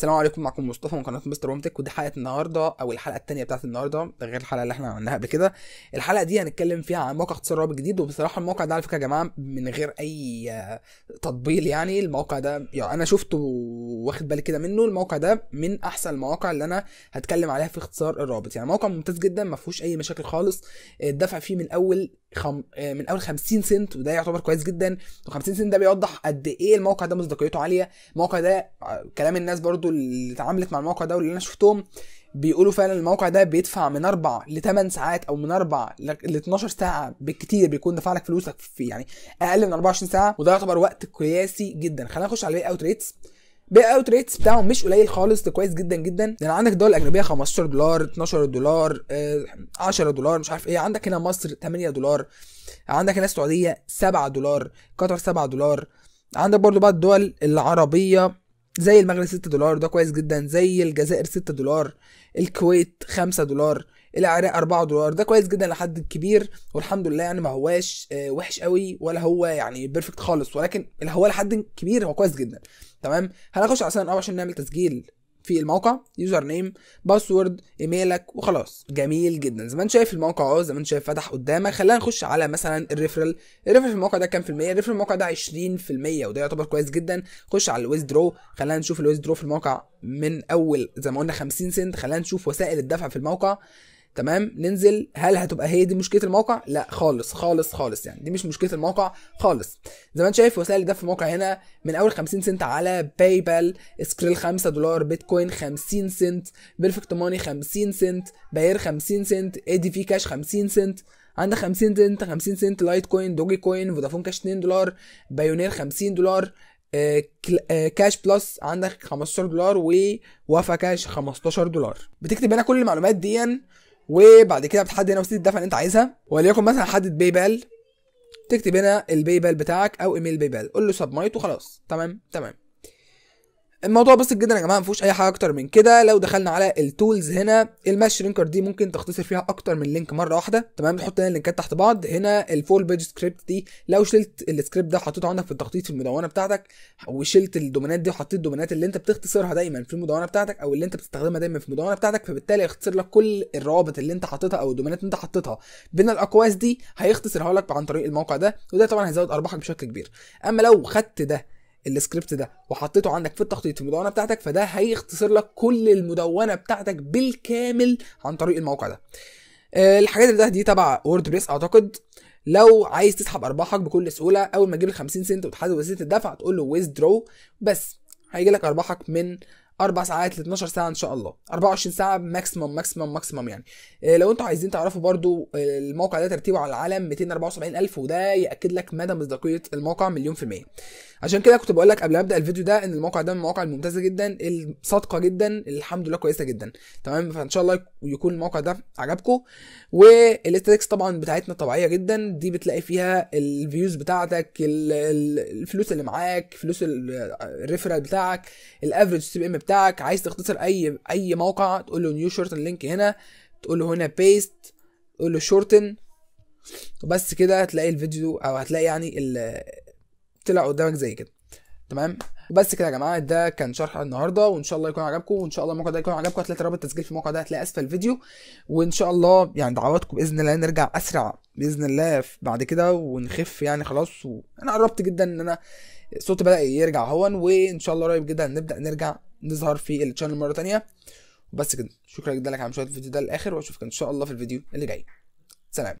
السلام عليكم معكم مصطفى من قناه مستر ومتك ودي حلقه النهارده او الحلقه الثانيه بتاعت النهارده غير الحلقه اللي احنا عملناها قبل كده الحلقه دي هنتكلم فيها عن موقع اختصار الرابط جديد وبصراحه الموقع ده على فكره يا جماعه من غير اي آه، تطبيل يعني الموقع ده يعني انا شفته واخد بالي كده منه الموقع ده من احسن المواقع اللي انا هتكلم عليها في اختصار الرابط يعني موقع ممتاز جدا ما فيهوش اي مشاكل خالص الدفع فيه من اول خم... آه، من اول 50 سنت وده يعتبر كويس جدا و50 سنت ده بيوضح قد ايه الموقع ده مصداقيته عاليه الموقع ده آه، كلام الناس برضو اللي اتعاملت مع الموقع ده واللي انا شفتهم بيقولوا فعلا الموقع ده بيدفع من اربع ل 8 ساعات او من اربع ل 12 ساعه بالكتير بيكون دفع لك فلوسك في يعني اقل من 24 ساعه وده يعتبر وقت قياسي جدا خلينا نخش على الاوت اوت ريتس بي اوت ريتس بتاعهم مش قليل خالص ده كويس جدا جدا لان عندك الدول الاجنبيه 15 دولار 12 دولار 10 آه، دولار مش عارف ايه عندك هنا مصر 8 دولار عندك هنا السعوديه 7 دولار قطر 7 دولار عندك برضو بقى الدول العربيه زي المغرب 6 دولار ده كويس جدا زي الجزائر 6 دولار الكويت 5 دولار العراق 4 دولار ده كويس جدا لحد كبير والحمد لله يعني ما هواش آه، وحش قوي ولا هو يعني بيرفكت خالص ولكن اللي هو لحد كبير هو كويس جدا تمام هنخش على سنه عشان نعمل تسجيل في الموقع يوزر نيم باسورد ايميلك وخلاص جميل جدا زي ما انت شايف الموقع اهو زي ما انت شايف فتح قدامك خلينا نخش على مثلا الريفرال الريفرال في الموقع ده كام في المية الريفرال الموقع ده 20% وده يعتبر كويس جدا خش على درو خلينا نشوف درو في الموقع من اول زي ما قلنا 50 سنت خلينا نشوف وسائل الدفع في الموقع تمام ننزل هل هتبقى هي دي مشكله الموقع لا خالص خالص خالص يعني دي مش مشكله الموقع خالص زي ما انت شايف وسائل الدفع في الموقع هنا من اول 50 سنت على باي بال سكريل 5 دولار بيتكوين 50 سنت بيرفكت ماني 50 سنت باير 50 سنت اي دي في كاش 50 سنت عندك 50 سنت 50 سنت لايت كوين دوجي كوين فودافون كاش 2 دولار بايونير 50 دولار كاش آه، بلس آه، عندك 15 دولار ووافا كاش 15 دولار بتكتب هنا كل المعلومات دي وبعد كده بتحدد هنا وسيله الدفع اللي انت عايزها وليكن مثلا حدد باي بال تكتب هنا الباي بال بتاعك او ايميل باي بال قول له سبمايت وخلاص تمام تمام الموضوع بسيط جدا يا جماعه ما فيهوش اي حاجه اكتر من كده لو دخلنا على التولز هنا الماش لينكر دي ممكن تختصر فيها اكتر من لينك مره واحده تمام تحط هنا اللينكات تحت بعض هنا الفول بيج سكريبت دي لو شلت السكريبت ده حطيته عندك في التخطيط في المدونه بتاعتك وشلت الدومينات دي وحطيت الدومينات اللي انت بتختصرها دايما في المدونه بتاعتك او اللي انت بتستخدمها دايما في المدونه بتاعتك فبالتالي هيختصر لك كل الروابط اللي انت حاططها او الدومينات اللي انت حاططها بين الاقواس دي هيختصرها لك عن طريق الموقع ده وده طبعا هيزود ارباحك بشكل كبير اما لو خدت ده السكريبت ده وحطيته عندك في التخطيط في المدونه بتاعتك فده هيختصر لك كل المدونه بتاعتك بالكامل عن طريق الموقع ده آه، الحاجات اللي ده دي تبع ووردبريس اعتقد لو عايز تسحب ارباحك بكل سهوله اول ما تجيب ال 50 سنت وتحدد وسيله الدفع تقول له درو بس هيجي لك ارباحك من اربع ساعات ل 12 ساعه ان شاء الله 24 ساعه ماكسيمم ماكسيمم ماكسيمم يعني إيه لو انتوا عايزين تعرفوا برضو آه، الموقع ده ترتيبه على العالم 274000 وده ياكد لك مدى مصداقيه الموقع مليون في الميه عشان كده كنت بقول لك قبل ما ابدا الفيديو ده ان الموقع ده من المواقع الممتازه جدا الصادقه جدا الحمد لله كويسه جدا تمام فان شاء الله يكون الموقع ده عجبكم والاستاتكس طبعا بتاعتنا طبيعيه جدا دي بتلاقي فيها الفيوز بتاعتك الفلوس اللي معاك فلوس آه، الريفرال بتاعك الافريج سي بي ام بتاعك عايز تختصر اي اي موقع تقول له نيو شورتن لينك هنا تقول له هنا بيست تقول له شورتن وبس كده هتلاقي الفيديو او هتلاقي يعني طلع قدامك زي كده تمام بس كده يا جماعه ده كان شرح النهارده وان شاء الله يكون عجبكم وان شاء الله الموقع ده يكون عجبكم هتلاقي رابط التسجيل في الموقع ده هتلاقي اسفل الفيديو وان شاء الله يعني دعواتكم باذن الله نرجع اسرع باذن الله بعد كده ونخف يعني خلاص وانا قربت جدا ان انا صوتي بدا يرجع هون وان شاء الله قريب جدا هنبدا نرجع نظهر في التشانل مره تانية وبس كده شكرا جدا لك على مشاهده الفيديو ده للاخر واشوفك ان شاء الله في الفيديو اللي جاي سلام